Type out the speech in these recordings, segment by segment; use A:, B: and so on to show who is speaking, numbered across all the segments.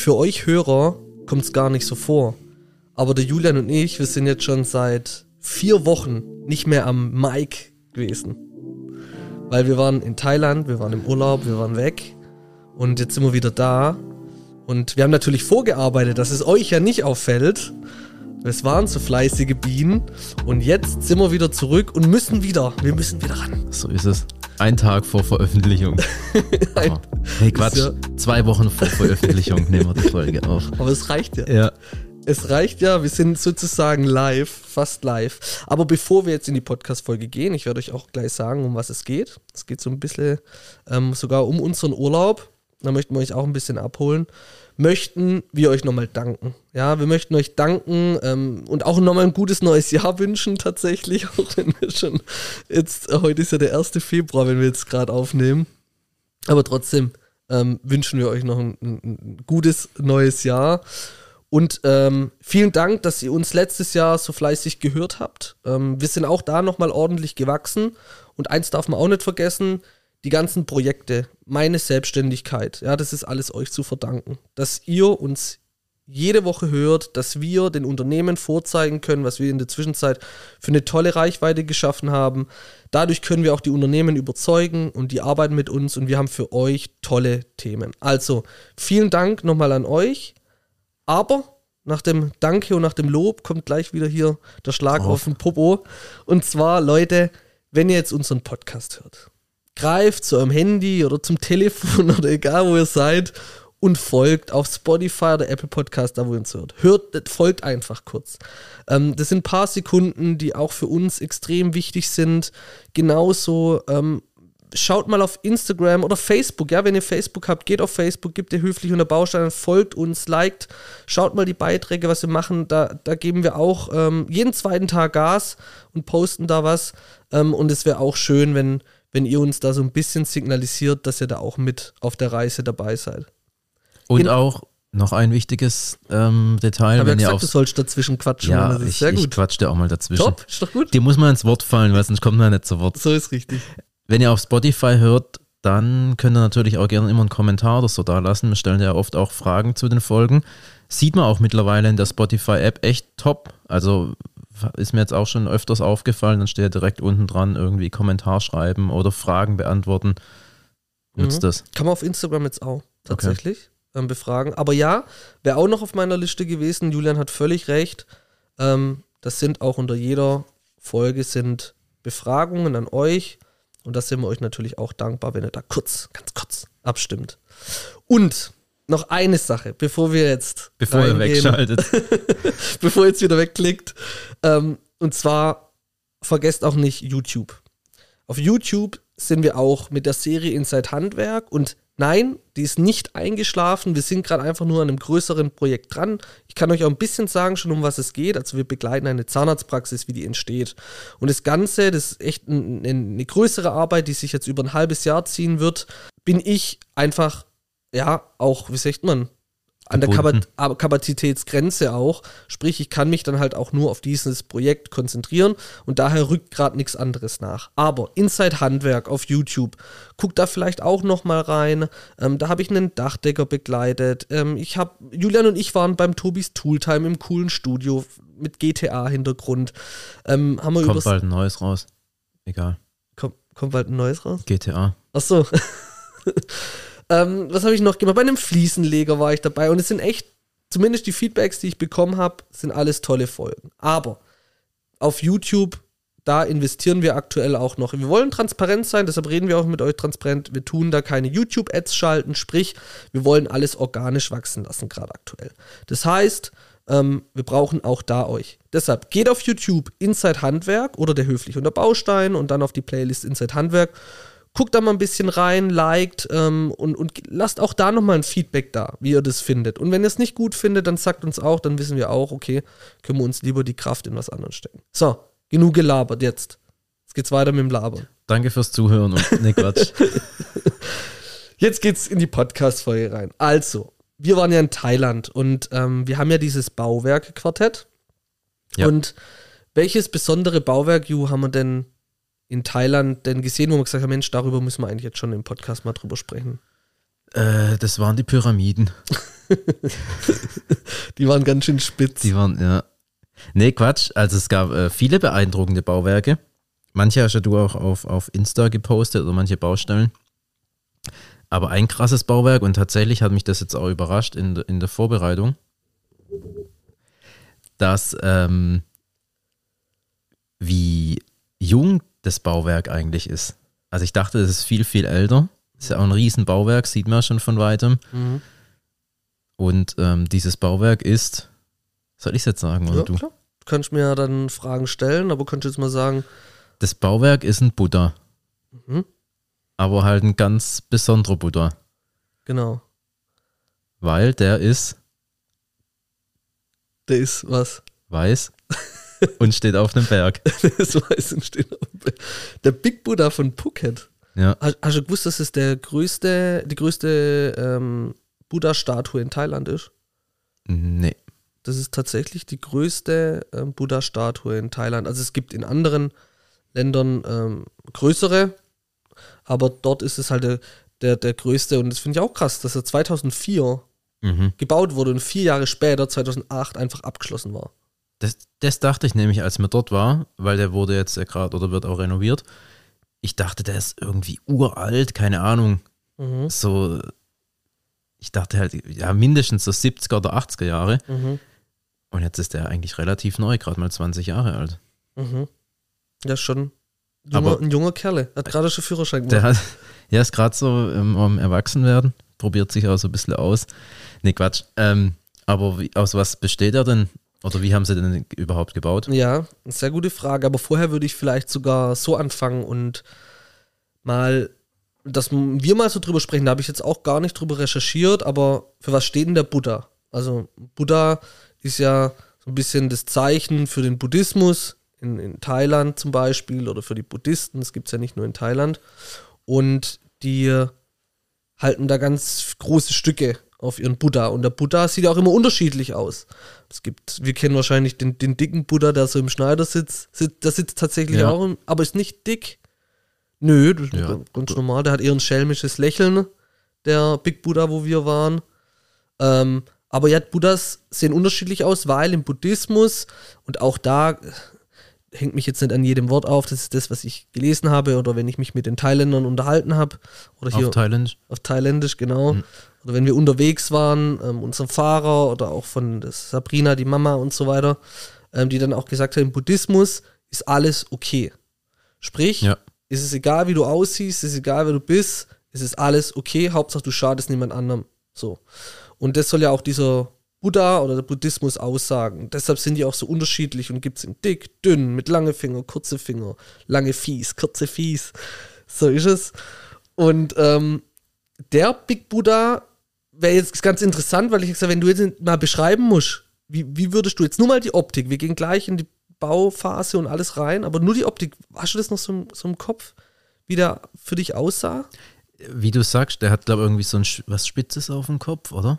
A: für euch Hörer kommt es gar nicht so vor. Aber der Julian und ich, wir sind jetzt schon seit vier Wochen nicht mehr am Mike gewesen. Weil wir waren in Thailand, wir waren im Urlaub, wir waren weg. Und jetzt sind wir wieder da. Und wir haben natürlich vorgearbeitet, dass es euch ja nicht auffällt. Es waren so fleißige Bienen und jetzt sind wir wieder zurück und müssen wieder. Wir müssen wieder ran.
B: So ist es. Ein Tag vor Veröffentlichung. Ein, oh. Hey Quatsch, ja zwei Wochen vor Veröffentlichung nehmen wir die Folge auf. Aber es reicht ja. Ja.
A: Es reicht ja, wir sind sozusagen live, fast live. Aber bevor wir jetzt in die Podcast-Folge gehen, ich werde euch auch gleich sagen, um was es geht. Es geht so ein bisschen ähm, sogar um unseren Urlaub. Da möchten wir euch auch ein bisschen abholen. Möchten wir euch nochmal danken. Ja, wir möchten euch danken ähm, und auch nochmal ein gutes neues Jahr wünschen, tatsächlich. Auch wenn wir schon jetzt, äh, heute ist ja der 1. Februar, wenn wir jetzt gerade aufnehmen. Aber trotzdem ähm, wünschen wir euch noch ein, ein gutes neues Jahr. Und ähm, vielen Dank, dass ihr uns letztes Jahr so fleißig gehört habt. Ähm, wir sind auch da nochmal ordentlich gewachsen. Und eins darf man auch nicht vergessen, die ganzen Projekte, meine Selbstständigkeit, ja, das ist alles euch zu verdanken, dass ihr uns jede Woche hört, dass wir den Unternehmen vorzeigen können, was wir in der Zwischenzeit für eine tolle Reichweite geschaffen haben. Dadurch können wir auch die Unternehmen überzeugen und die arbeiten mit uns und wir haben für euch tolle Themen. Also vielen Dank nochmal an euch. Aber nach dem Danke und nach dem Lob kommt gleich wieder hier der Schlag oh. auf den Popo. Und zwar, Leute, wenn ihr jetzt unseren Podcast hört greift zu eurem Handy oder zum Telefon oder egal wo ihr seid und folgt auf Spotify oder Apple Podcast, da wo ihr uns hört. Hört, folgt einfach kurz. Ähm, das sind ein paar Sekunden, die auch für uns extrem wichtig sind. Genauso ähm, schaut mal auf Instagram oder Facebook, ja, wenn ihr Facebook habt, geht auf Facebook, gebt ihr höflich unter Baustein, folgt uns, liked, schaut mal die Beiträge, was wir machen, da, da geben wir auch ähm, jeden zweiten Tag Gas und posten da was ähm, und es wäre auch schön, wenn wenn ihr uns da so ein bisschen signalisiert, dass ihr da auch mit auf der Reise dabei seid. Und In genau. auch
B: noch ein wichtiges ähm, Detail. Aber wenn ja gesagt, auf, du sollst dazwischen quatschen. Ja, das ist ich, sehr gut. ich quatsch dir auch mal dazwischen. Top, ist doch gut. Dir muss man ins Wort fallen, weil sonst kommt man nicht zu Wort. So ist richtig. Wenn ihr auf Spotify hört, dann könnt ihr natürlich auch gerne immer einen Kommentar oder so da lassen. Wir stellen ja oft auch Fragen zu den Folgen. Sieht man auch mittlerweile in der Spotify-App echt top. Also ist mir jetzt auch schon öfters aufgefallen, dann steht ja direkt unten dran irgendwie Kommentar schreiben oder Fragen beantworten. Nutzt mhm. das.
A: Kann man auf Instagram jetzt auch tatsächlich okay. Ähm, befragen. Aber ja, wäre auch noch auf meiner Liste gewesen. Julian hat völlig recht. Ähm, das sind auch unter jeder Folge sind Befragungen an euch. Und da sind wir euch natürlich auch dankbar, wenn ihr da kurz, ganz kurz abstimmt. Und noch eine Sache, bevor wir jetzt. Bevor ihr wegschaltet. bevor ihr jetzt wieder wegklickt. Ähm, und zwar vergesst auch nicht YouTube. Auf YouTube sind wir auch mit der Serie Inside Handwerk und nein, die ist nicht eingeschlafen. Wir sind gerade einfach nur an einem größeren Projekt dran. Ich kann euch auch ein bisschen sagen, schon um was es geht. Also wir begleiten eine Zahnarztpraxis, wie die entsteht. Und das Ganze, das ist echt eine größere Arbeit, die sich jetzt über ein halbes Jahr ziehen wird, bin ich einfach ja, auch, wie sagt man, an gebunden. der Kapazitätsgrenze auch. Sprich, ich kann mich dann halt auch nur auf dieses Projekt konzentrieren und daher rückt gerade nichts anderes nach. Aber Inside Handwerk auf YouTube, guck da vielleicht auch nochmal rein. Ähm, da habe ich einen Dachdecker begleitet. Ähm, ich habe, Julian und ich waren beim Tobis Tooltime im coolen Studio mit GTA-Hintergrund. Ähm, haben wir kommt bald
B: ein neues raus. Egal.
A: Komm, kommt bald ein neues raus? GTA. Ach so. Ähm, was habe ich noch gemacht? Bei einem Fliesenleger war ich dabei und es sind echt, zumindest die Feedbacks, die ich bekommen habe, sind alles tolle Folgen. Aber auf YouTube, da investieren wir aktuell auch noch. Wir wollen transparent sein, deshalb reden wir auch mit euch transparent. Wir tun da keine YouTube-Ads schalten, sprich, wir wollen alles organisch wachsen lassen, gerade aktuell. Das heißt, ähm, wir brauchen auch da euch. Deshalb geht auf YouTube Inside Handwerk oder der Höflich und der Baustein und dann auf die Playlist Inside Handwerk guckt da mal ein bisschen rein, liked ähm, und, und lasst auch da nochmal ein Feedback da, wie ihr das findet. Und wenn ihr es nicht gut findet, dann sagt uns auch, dann wissen wir auch, okay, können wir uns lieber die Kraft in was anderes stecken. So, genug gelabert jetzt. Jetzt geht's weiter mit dem Labern.
B: Danke fürs Zuhören und ne Quatsch.
A: jetzt geht's in die Podcast-Folge rein. Also, wir waren ja in Thailand und ähm, wir haben ja dieses Bauwerk-Quartett. Ja. Und welches besondere Bauwerk, Ju, haben wir denn in Thailand denn gesehen, wo man gesagt hat, Mensch, darüber müssen wir eigentlich jetzt schon im Podcast mal drüber sprechen?
B: Äh, das waren die Pyramiden. die waren ganz schön spitz. Die waren, ja. Nee, Quatsch. Also es gab äh, viele beeindruckende Bauwerke. Manche hast ja du auch auf, auf Insta gepostet oder manche Baustellen. Aber ein krasses Bauwerk und tatsächlich hat mich das jetzt auch überrascht in, in der Vorbereitung, dass ähm, wie jung das Bauwerk eigentlich ist. Also ich dachte, es ist viel, viel älter. Ist ja auch ein Riesenbauwerk, sieht man schon von weitem. Mhm. Und ähm, dieses Bauwerk ist, soll ich es jetzt sagen oder ja, du? Klar.
A: Du könntest mir ja dann Fragen stellen, aber könntest jetzt mal sagen.
B: Das Bauwerk ist ein Buddha. Mhm. Aber halt ein ganz besonderer Buddha. Genau. Weil der ist. Der ist was? Weiß. Und steht auf einem Berg. das weiß ich, steht auf dem Berg. Der Big Buddha von Phuket. Ja.
A: Hast, hast, du gewusst, dass es der größte, die größte ähm, Buddha-Statue in Thailand ist? Nee. Das ist tatsächlich die größte ähm, Buddha-Statue in Thailand. Also es gibt in anderen Ländern ähm, größere, aber dort ist es halt der, der, der größte. Und das finde ich auch krass, dass er 2004 mhm. gebaut wurde und vier Jahre später, 2008, einfach abgeschlossen war.
B: Das, das dachte ich nämlich, als mir dort war, weil der wurde jetzt gerade oder wird auch renoviert. Ich dachte, der ist irgendwie uralt, keine Ahnung. Mhm. So, ich dachte halt, ja, mindestens so 70er oder 80er Jahre. Mhm. Und jetzt ist der eigentlich relativ neu, gerade mal 20 Jahre alt.
A: Mhm. Ja, schon. Junger, Aber, ein junger Kerle, hat gerade schon Führerschein gemacht. Der hat,
B: ja, ist gerade so ähm, um, Erwachsenwerden, probiert sich auch so ein bisschen aus. Nee, Quatsch. Ähm, aber wie, aus was besteht er denn? Oder wie haben sie denn überhaupt gebaut? Ja,
A: sehr gute Frage. Aber vorher würde ich vielleicht sogar so anfangen und mal, dass wir mal so drüber sprechen. Da habe ich jetzt auch gar nicht drüber recherchiert, aber für was steht denn der Buddha? Also, Buddha ist ja so ein bisschen das Zeichen für den Buddhismus in, in Thailand zum Beispiel oder für die Buddhisten. Das gibt es ja nicht nur in Thailand. Und die halten da ganz große Stücke auf ihren Buddha. Und der Buddha sieht ja auch immer unterschiedlich aus. Es gibt, wir kennen wahrscheinlich den, den dicken Buddha, der so im Schneider sitzt. sitzt der sitzt tatsächlich ja. auch, im, aber ist nicht dick. Nö, das ist ja. ganz normal. Der hat eher ein schelmisches Lächeln, der Big Buddha, wo wir waren. Ähm, aber ja, Buddhas sehen unterschiedlich aus, weil im Buddhismus und auch da äh, hängt mich jetzt nicht an jedem Wort auf, das ist das, was ich gelesen habe oder wenn ich mich mit den Thailändern unterhalten habe. Oder hier auf Thailändisch. Auf Thailändisch, genau. Mhm oder wenn wir unterwegs waren, ähm, unser Fahrer oder auch von Sabrina, die Mama und so weiter, ähm, die dann auch gesagt hat, im Buddhismus ist alles okay. Sprich, ja. ist es egal, wie du aussiehst, ist egal, wer du bist, ist es alles okay, Hauptsache du schadest niemand anderem. So. Und das soll ja auch dieser Buddha oder der Buddhismus aussagen. Deshalb sind die auch so unterschiedlich und gibt es in dick, dünn, mit lange Finger, kurze Finger, lange Fies, kurze Fies. So ist es. Und ähm, der Big Buddha wäre jetzt ganz interessant, weil ich gesagt wenn du jetzt mal beschreiben musst, wie, wie würdest du jetzt nur mal die Optik, wir gehen gleich in die Bauphase und alles rein, aber nur die Optik, hast du das noch so, so im Kopf, wie der
B: für dich aussah? Wie du sagst, der hat, glaube ich, irgendwie so ein, was Spitzes auf dem Kopf, oder?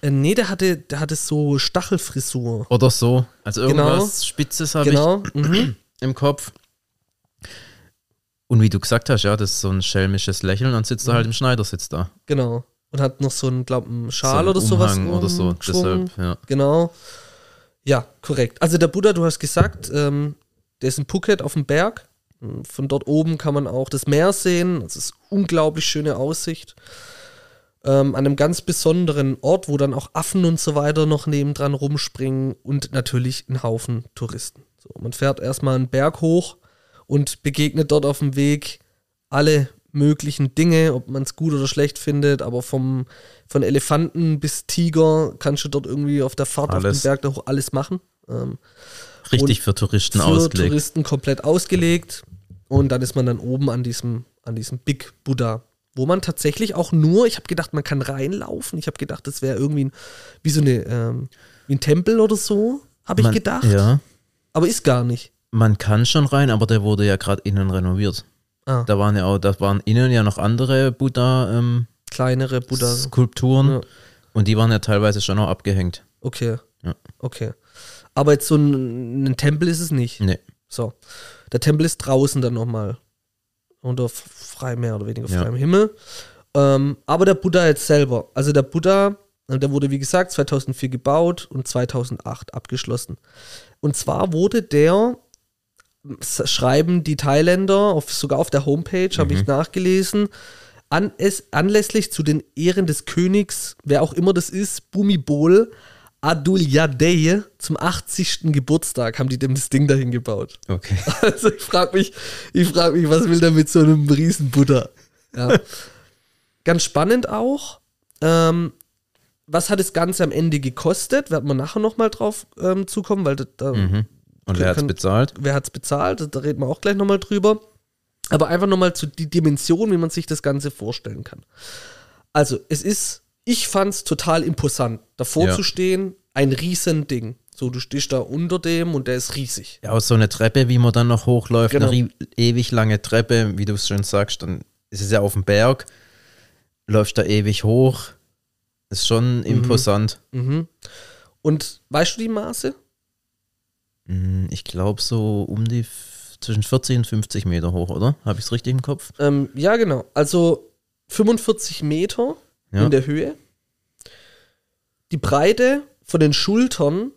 A: Äh, nee, der hatte, der hatte so Stachelfrisur. Oder so. Also genau. irgendwas genau. Spitzes habe genau. ich mhm. im Kopf.
B: Und wie du gesagt hast, ja, das ist so ein schelmisches Lächeln, dann sitzt mhm. er halt im Schneidersitz da.
A: Genau und hat noch so einen, glaube einen Schal so oder sowas. oder so, deshalb, ja. Genau. Ja, korrekt. Also der Buddha, du hast gesagt, ähm, der ist in Phuket auf dem Berg. Von dort oben kann man auch das Meer sehen. Das ist unglaublich schöne Aussicht. Ähm, an einem ganz besonderen Ort, wo dann auch Affen und so weiter noch nebendran rumspringen und natürlich ein Haufen Touristen. So, man fährt erstmal einen Berg hoch und begegnet dort auf dem Weg alle möglichen Dinge, ob man es gut oder schlecht findet, aber vom, von Elefanten bis Tiger kannst du dort irgendwie auf der Fahrt alles. auf dem Berg da hoch alles machen. Ähm,
B: Richtig für Touristen für ausgelegt. Für
A: Touristen komplett ausgelegt. Und dann ist man dann oben an diesem, an diesem Big Buddha, wo man tatsächlich auch nur, ich habe gedacht, man kann reinlaufen. Ich habe gedacht, das wäre irgendwie ein, wie so eine, ähm, wie ein Tempel oder so, habe ich gedacht. Ja.
B: Aber ist gar nicht. Man kann schon rein, aber der wurde ja gerade innen renoviert. Ah. Da waren ja auch, da waren innen ja noch andere Buddha, ähm, kleinere Buddha Skulpturen ja. und die waren ja teilweise schon auch abgehängt. Okay.
A: Ja. Okay. Aber jetzt so ein, ein, Tempel ist es nicht. Nee. So. Der Tempel ist draußen dann nochmal. Unter frei mehr oder weniger freiem ja. Himmel. Ähm, aber der Buddha jetzt selber. Also der Buddha, der wurde wie gesagt 2004 gebaut und 2008 abgeschlossen. Und zwar wurde der schreiben die Thailänder, auf, sogar auf der Homepage mhm. habe ich nachgelesen, an, es, anlässlich zu den Ehren des Königs, wer auch immer das ist, Bumibol Adulyadej zum 80. Geburtstag haben die dem das Ding dahin gebaut. Okay. Also ich frage mich, ich mich, was will der mit so einem Riesenbutter? Ja. Ganz spannend auch. Ähm, was hat das Ganze am Ende gekostet? Werden wir nachher nochmal drauf ähm, zukommen, weil da, mhm.
B: Und wer hat es bezahlt?
A: Wer hat es bezahlt? Da reden wir auch gleich nochmal drüber. Aber einfach nochmal zu die Dimension, wie man sich das Ganze vorstellen kann. Also, es ist, ich fand es total imposant, davor ja. zu stehen, ein Riesending. So, du stehst da unter dem und der ist riesig.
B: Ja, aus so eine Treppe, wie man dann noch hochläuft, genau. eine ewig lange Treppe, wie du es schon sagst, dann ist es ja auf dem Berg, läufst da ewig hoch. Ist schon mhm. imposant.
A: Mhm. Mhm. Und weißt du die Maße?
B: Mm, ich glaube so um die zwischen 40 und 50 Meter hoch, oder? Habe ich es richtig im Kopf? Ähm, ja, genau. Also 45 Meter ja. in der Höhe.
A: Die Breite von den Schultern,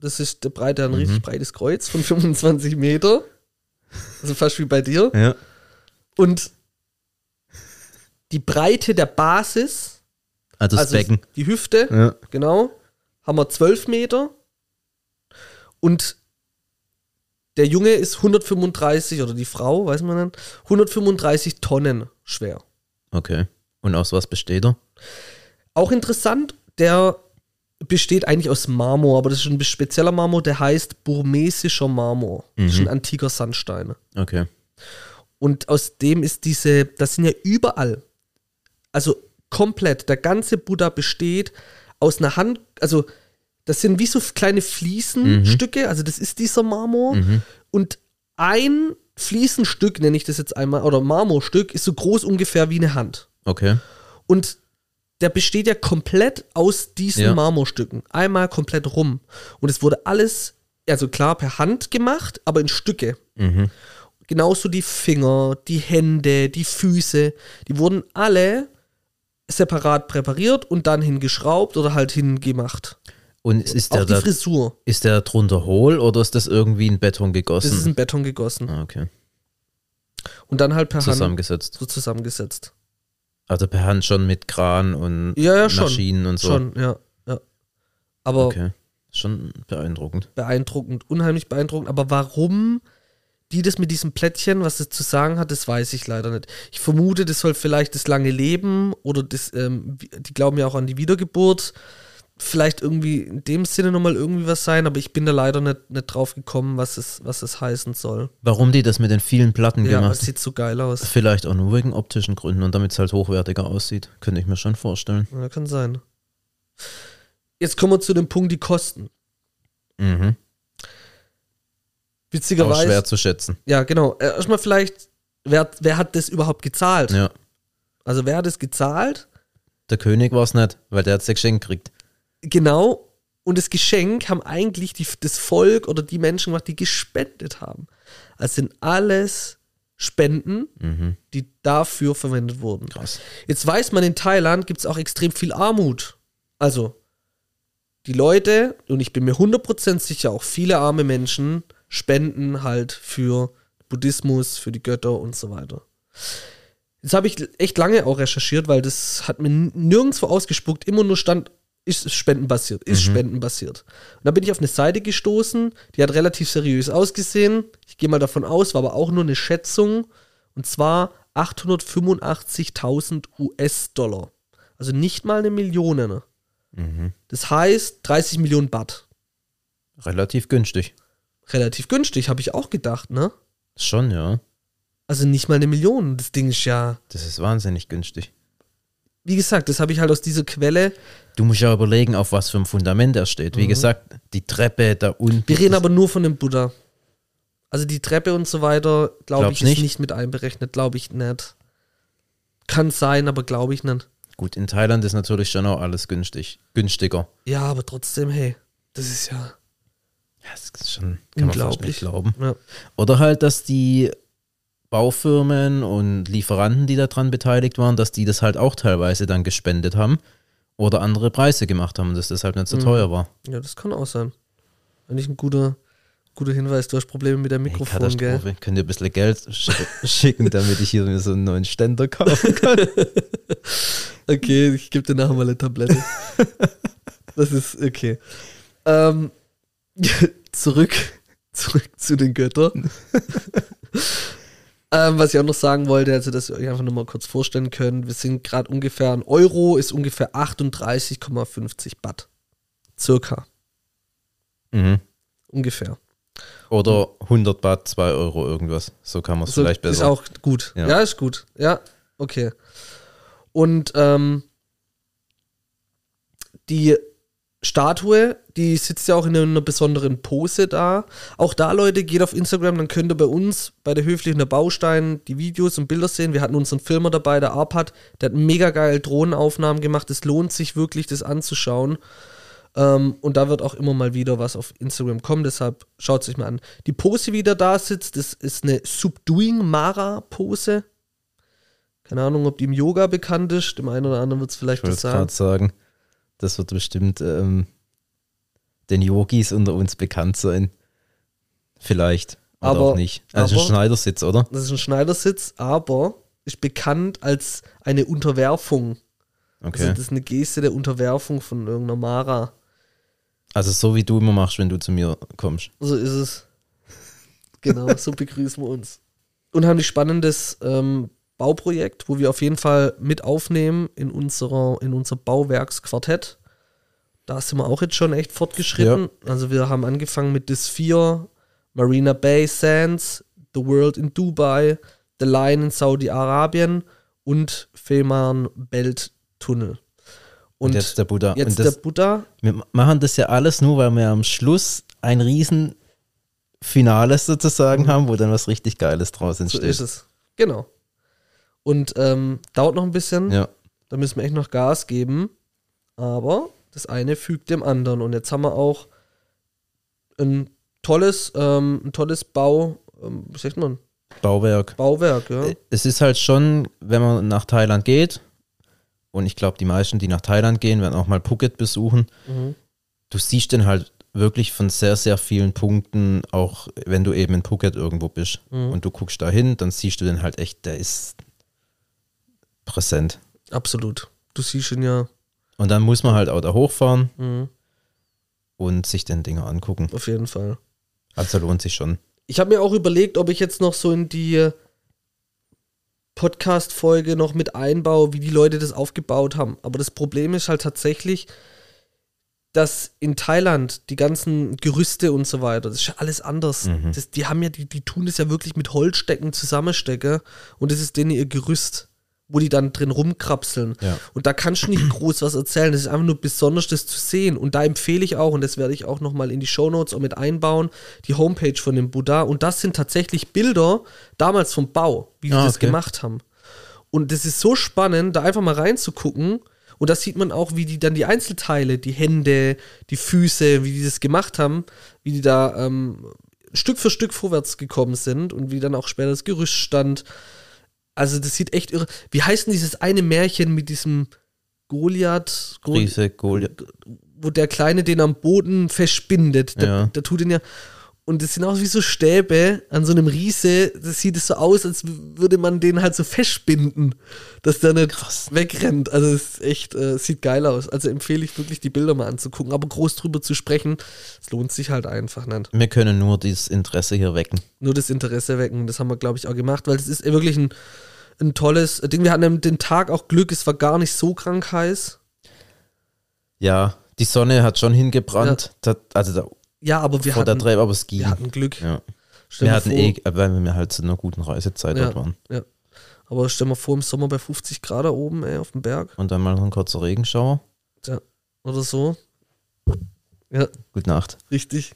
A: das ist der Breite, ein mhm. richtig breites Kreuz von 25 Meter. Also fast wie bei dir. Ja. Und die Breite der Basis, also, das also Becken. die Hüfte, ja. genau, haben wir 12 Meter. Und der Junge ist 135 oder die Frau, weiß man dann, 135 Tonnen schwer.
B: Okay. Und aus was besteht er?
A: Auch interessant, der besteht eigentlich aus Marmor, aber das ist ein spezieller Marmor, der heißt burmesischer Marmor. Mhm. Das ist mhm. ein antiker Sandstein. Okay. Und aus dem ist diese, das sind ja überall, also komplett, der ganze Buddha besteht aus einer Hand, also das sind wie so kleine Fliesenstücke, mhm. also das ist dieser Marmor. Mhm. Und ein Fliesenstück, nenne ich das jetzt einmal, oder Marmorstück, ist so groß ungefähr wie eine Hand. Okay. Und der besteht ja komplett aus diesen ja. Marmorstücken. Einmal komplett rum. Und es wurde alles, also klar, per Hand gemacht, aber in Stücke. Mhm. Genauso die Finger, die Hände, die Füße, die wurden alle separat präpariert und dann hingeschraubt oder halt hingemacht.
B: Und ist der, auch die da, Frisur. Ist der drunter hohl oder ist das irgendwie in Beton gegossen? Das ist in
A: Beton gegossen. Ah, okay. Und dann halt per zusammengesetzt. Hand. Zusammengesetzt. So zusammengesetzt.
B: Also per Hand schon mit Kran und ja, ja, Maschinen und so. Schon,
A: ja. ja. Aber. Okay. Schon beeindruckend. Beeindruckend, unheimlich beeindruckend. Aber warum die das mit diesem Plättchen, was es zu sagen hat, das weiß ich leider nicht. Ich vermute, das soll vielleicht das lange Leben oder das, ähm, die glauben ja auch an die Wiedergeburt vielleicht irgendwie in dem Sinne nochmal irgendwie was sein, aber ich bin da leider nicht, nicht drauf gekommen, was es, was es heißen soll.
B: Warum die das mit den vielen Platten ja, gemacht? Ja, sieht so geil aus. Vielleicht auch nur wegen optischen Gründen und damit es halt hochwertiger aussieht, könnte ich mir schon vorstellen.
A: Ja, kann sein. Jetzt kommen wir zu dem Punkt, die Kosten. Mhm. Witzigerweise. Auch schwer zu schätzen. Ja, genau. Äh, erstmal vielleicht, wer, wer hat das überhaupt gezahlt? Ja. Also wer hat es gezahlt?
B: Der König war es nicht, weil der hat es geschenkt gekriegt.
A: Genau. Und das Geschenk haben eigentlich die, das Volk oder die Menschen gemacht, die gespendet haben. Also sind alles Spenden, mhm. die dafür verwendet wurden. Krass. Jetzt weiß man, in Thailand gibt es auch extrem viel Armut. Also die Leute, und ich bin mir 100% sicher, auch viele arme Menschen spenden halt für Buddhismus, für die Götter und so weiter. Jetzt habe ich echt lange auch recherchiert, weil das hat mir nirgendwo ausgespuckt, immer nur stand ist spendenbasiert, ist mhm. spendenbasiert. Und da bin ich auf eine Seite gestoßen, die hat relativ seriös ausgesehen. Ich gehe mal davon aus, war aber auch nur eine Schätzung. Und zwar 885.000 US-Dollar. Also nicht mal eine Million. Ne? Mhm. Das heißt 30 Millionen Baht. Relativ günstig. Relativ günstig, habe ich auch gedacht, ne? Schon, ja. Also nicht mal eine Million. Das Ding ist ja.
B: Das ist wahnsinnig günstig wie gesagt, das habe ich halt aus dieser Quelle. Du musst ja überlegen, auf was für ein Fundament er steht. Wie mhm. gesagt, die Treppe da unten. Wir reden aber nur von dem Buddha.
A: Also die Treppe und so weiter, glaube ich, nicht? ist nicht mit einberechnet, glaube ich nicht.
B: Kann sein, aber glaube ich nicht. Gut, in Thailand ist natürlich schon auch alles günstig, günstiger.
A: Ja, aber trotzdem, hey, das ist ja.
B: Ja, das ist schon, kann man fast nicht glauben. Ja. Oder halt, dass die Baufirmen und Lieferanten, die daran beteiligt waren, dass die das halt auch teilweise dann gespendet haben oder andere Preise gemacht haben und das deshalb nicht so mhm. teuer war.
A: Ja, das kann auch sein. Eigentlich ein guter, guter Hinweis. Du hast Probleme mit dem Mikrofon, hey, gell?
B: Könnt ihr ein bisschen Geld sch schicken, damit ich hier mir so einen neuen Ständer kaufen kann?
A: okay, ich gebe dir nachher mal eine Tablette. Das ist okay. Ähm, zurück, zurück zu den Göttern. Ähm, was ich auch noch sagen wollte, also dass ihr euch einfach nur mal kurz vorstellen könnt, wir sind gerade ungefähr, ein Euro ist ungefähr 38,50 Baht. Circa. Mhm. Ungefähr.
B: Oder 100 Baht, 2 Euro irgendwas. So kann man es so also, vielleicht besser. Ist auch gut. Ja. ja.
A: ist gut. Ja, okay. Und ähm, die Statue, die sitzt ja auch in einer besonderen Pose da. Auch da, Leute, geht auf Instagram, dann könnt ihr bei uns, bei der Höflichen der Baustein, die Videos und Bilder sehen. Wir hatten unseren Filmer dabei, der Arpad, der hat mega geil Drohnenaufnahmen gemacht. Es lohnt sich wirklich, das anzuschauen. Ähm, und da wird auch immer mal wieder was auf Instagram kommen, deshalb schaut es euch mal an. Die Pose, die da, da sitzt, das ist eine Subduing Mara-Pose. Keine Ahnung, ob die im Yoga bekannt ist. Dem einen oder anderen wird es vielleicht ich das sagen.
B: sagen. Das wird bestimmt ähm, den Yogis unter uns bekannt sein. Vielleicht. Oder aber, auch nicht. Das aber, ist ein Schneidersitz, oder?
A: Das ist ein Schneidersitz, aber ist bekannt als eine Unterwerfung. Also okay. Also das ist eine Geste der Unterwerfung von irgendeiner Mara.
B: Also so wie du immer machst, wenn du zu mir kommst.
A: So ist es. Genau, so begrüßen wir uns. Unheimlich spannendes ähm, Bauprojekt, wo wir auf jeden Fall mit aufnehmen in, unserer, in unser Bauwerksquartett. Da sind wir auch jetzt schon echt fortgeschritten. Ja. Also wir haben angefangen mit Dis 4, Marina Bay Sands, The World in Dubai, The Line in Saudi-Arabien und Fehmarn Belt Tunnel. Und, und, jetzt der Buddha. Jetzt das, der Buddha.
B: Wir machen das ja alles nur, weil wir am Schluss ein riesen Finales sozusagen mhm. haben, wo dann was richtig Geiles draus entsteht. So ist es.
A: Genau. Und ähm, dauert noch ein bisschen. Ja. Da müssen wir echt noch Gas geben. Aber das eine fügt dem anderen. Und jetzt haben wir auch ein tolles, ähm, ein tolles Bau, ähm, wie sagt man?
B: Bauwerk. Bauwerk, ja. Äh, es ist halt schon, wenn man nach Thailand geht, und ich glaube, die meisten, die nach Thailand gehen, werden auch mal Phuket besuchen. Mhm. Du siehst den halt wirklich von sehr, sehr vielen Punkten, auch wenn du eben in Phuket irgendwo bist mhm. und du guckst da hin, dann siehst du den halt echt, der ist präsent.
A: Absolut. Du siehst ihn ja.
B: Und dann muss man halt auch da hochfahren mhm. und sich den Dinger angucken. Auf jeden Fall. Also lohnt sich schon.
A: Ich habe mir auch überlegt, ob ich jetzt noch so in die Podcast-Folge noch mit einbaue, wie die Leute das aufgebaut haben. Aber das Problem ist halt tatsächlich, dass in Thailand die ganzen Gerüste und so weiter, das ist ja alles anders. Mhm. Das, die haben ja, die, die tun das ja wirklich mit Holzstecken zusammenstecken und das ist denen ihr Gerüst wo die dann drin rumkrapseln. Ja. Und da kannst du nicht groß was erzählen. Das ist einfach nur besonders, das zu sehen. Und da empfehle ich auch, und das werde ich auch nochmal in die Show Notes auch mit einbauen, die Homepage von dem Buddha. Und das sind tatsächlich Bilder damals vom Bau, wie die ah, das gemacht haben. Und das ist so spannend, da einfach mal reinzugucken. Und da sieht man auch, wie die dann die Einzelteile, die Hände, die Füße, wie die das gemacht haben, wie die da ähm, Stück für Stück vorwärts gekommen sind und wie dann auch später das Gerüst stand. Also das sieht echt irre. Wie heißt denn dieses eine Märchen mit diesem Goliath? Gol Riese Goliath. Wo der Kleine den am Boden verspindet. Der, ja. der tut ihn ja. Und das sind auch wie so Stäbe an so einem Riese. Das sieht so aus, als würde man den halt so festbinden, dass der nicht Krass. wegrennt. Also es ist echt, äh, sieht geil aus. Also empfehle ich wirklich, die Bilder mal anzugucken. Aber groß drüber zu sprechen, es lohnt sich halt einfach nicht.
B: Wir können nur dieses Interesse hier wecken.
A: Nur das Interesse wecken. Das haben wir, glaube ich, auch gemacht, weil es ist äh, wirklich ein, ein tolles äh, Ding. Wir hatten den Tag auch Glück, es war gar nicht so krank heiß.
B: Ja, die Sonne hat schon hingebrannt. Ja. Das, also da ja, aber wir vor hatten, der Treib, aber es ging. wir hatten Glück. Ja. Stell wir hatten vor, eh, weil wir halt zu einer guten Reisezeit ja, dort waren.
A: Ja. Aber stell mal vor, im Sommer bei 50 Grad da oben, ey, auf dem Berg.
B: Und dann mal noch ein kurzer Regenschauer.
A: Ja, oder so. Ja. Gute Nacht. Richtig.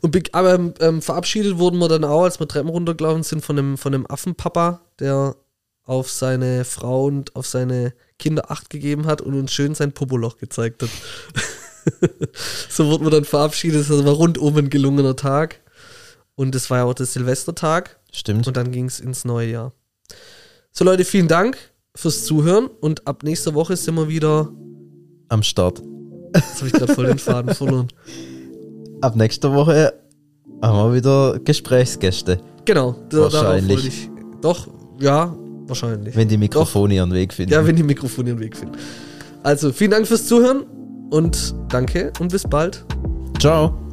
A: Und aber ähm, ähm, verabschiedet wurden wir dann auch, als wir Treppen runtergelaufen sind, von einem, von einem Affenpapa, der auf seine Frau und auf seine Kinder Acht gegeben hat und uns schön sein Popoloch gezeigt hat so wurden wir dann verabschiedet. Das war rundum ein gelungener Tag. Und es war ja auch der Silvestertag. Stimmt. Und dann ging es ins neue Jahr. So, Leute, vielen Dank fürs Zuhören. Und ab nächster Woche sind wir wieder
B: am Start. Jetzt habe
A: ich gerade voll den Faden verloren.
B: Ab nächster Woche haben wir wieder Gesprächsgäste. Genau, wahrscheinlich. Doch, ja,
A: wahrscheinlich. Wenn die Mikrofone
B: Doch. ihren Weg finden. Ja,
A: wenn die Mikrofone ihren Weg finden. Also, vielen Dank fürs Zuhören und danke und bis bald. Ciao.